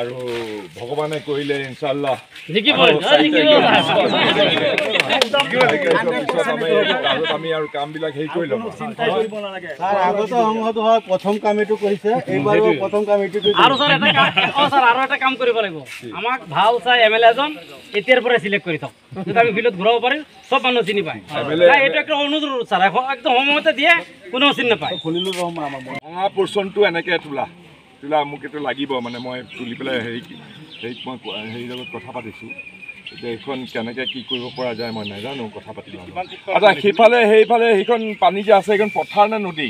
আৰু ভগৱানে কৰিলে ইনশাল্লাহ আমি আৰু কামবিলাক হেৰি কৰি ল'ম কামিটো কৰিছে আমাক ভাল চাই এম এল এজন এতিয়াৰ পৰা চিলেক্ট কৰি থওঁ যদি আমি ফিল্ডত ঘূৰাব পাৰিম চব মানুহ চিনি পায় এইটো একদম অনুৰোধ ছাৰ একদম সময়তে দিয়ে কোনেও চিনি নাপায় পৰ্চনটো এনেকৈ তোলা পাতিলে মোক এইটো লাগিব মানে মই তুলি পেলাই হেৰি হেৰিত মই হেৰিৰ লগত কথা পাতিছোঁ এতিয়া এইখন কেনেকৈ কি কৰিব পৰা যায় মই নাজানো কথা পাতিলে আচ্ছা সেইফালে সেইফালে সেইখন পানী যে আছে সেইখন পথাৰ নে নদী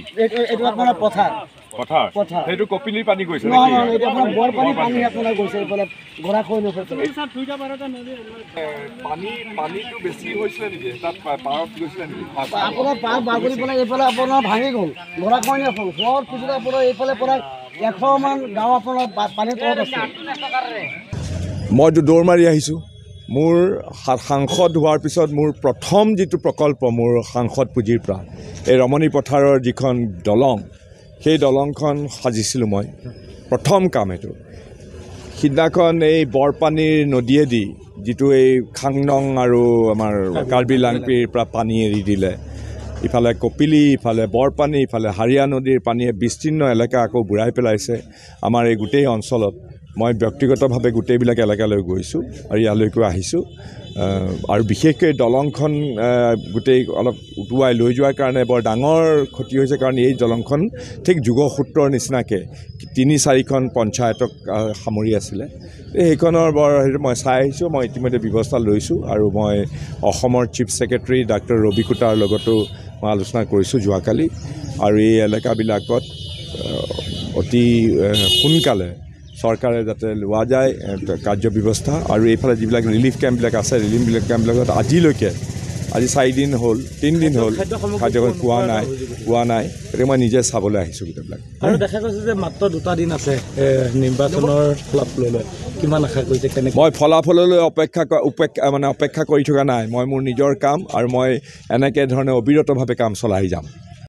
সেইটো কপিলিৰ পানী গৈছে আপোনাৰ ভাঙি গ'ল ঘোঁৰাখনি এইফালে আপোনাৰ এশমান গাঁও মইতো দৌৰ মাৰি আহিছোঁ মোৰ সাংসদ হোৱাৰ পিছত মোৰ প্ৰথম যিটো প্ৰকল্প মোৰ সাংসদ পুঁজিৰ পৰা এই ৰমণী পথাৰৰ যিখন দলং সেই দলংখন সাজিছিলোঁ মই প্ৰথম কাম এইটো সিদিনাখন এই বৰপানীৰ নদীয়েদি যিটো এই খাংনং আৰু আমাৰ কাৰ্বি লাংপিৰ পৰা পানী এৰি দিলে ইফালে কপিলি ইফালে বৰপানী ইফালে হাৰিয়া নদীৰ পানীয়ে বিস্তীৰ্ণ এলেকা আকৌ বুঢ়াই পেলাইছে আমাৰ এই গোটেই অঞ্চলত মই ব্যক্তিগতভাৱে গোটেইবিলাক এলেকালৈ গৈছোঁ আৰু ইয়ালৈকো আহিছোঁ আৰু বিশেষকৈ দলংখন গোটেই অলপ উটুৱাই লৈ যোৱাৰ কাৰণে বৰ ডাঙৰ ক্ষতি হৈছে কাৰণ এই দলংখন ঠিক যোগসূত্ৰৰ নিচিনাকৈ তিনি চাৰিখন পঞ্চায়তক সামৰি আছিলে সেইখনৰ বৰ হেৰি মই চাই আহিছোঁ মই ইতিমধ্যে ব্যৱস্থা লৈছোঁ আৰু মই অসমৰ চিফ ছেক্ৰেটেৰী ডাক্তৰ ৰবি কুটাৰ লগতো মই আলোচনা কৰিছোঁ যোৱাকালি আৰু এই এলেকাবিলাকত অতি সোনকালে চৰকাৰে যাতে লোৱা যায় কাৰ্যব্যৱস্থা আৰু এইফালে যিবিলাক ৰিলিফ কেম্পবিলাক আছে ৰিলিফ কেম্পবিলাকত আজিলৈকে আজি চাৰিদিন হ'ল তিনিদিন হ'ল কাৰ্যকৰী পোৱা নাই পোৱা নাই গতিকে মই নিজে চাবলৈ আহিছোঁ কিতাপবিলাক আৰু দেখা গৈছে যে মাত্ৰ দুটা দিন আছে নিৰ্বাচনৰ ফলাফললৈ কিমান আশা কৰিছে কেনেকৈ মই ফলাফললৈ অপেক্ষা উপেক্ষা মানে অপেক্ষা কৰি থকা নাই মই মোৰ নিজৰ কাম আৰু মই এনেকৈ ধৰণে অবিৰতভাৱে কাম চলাই যাম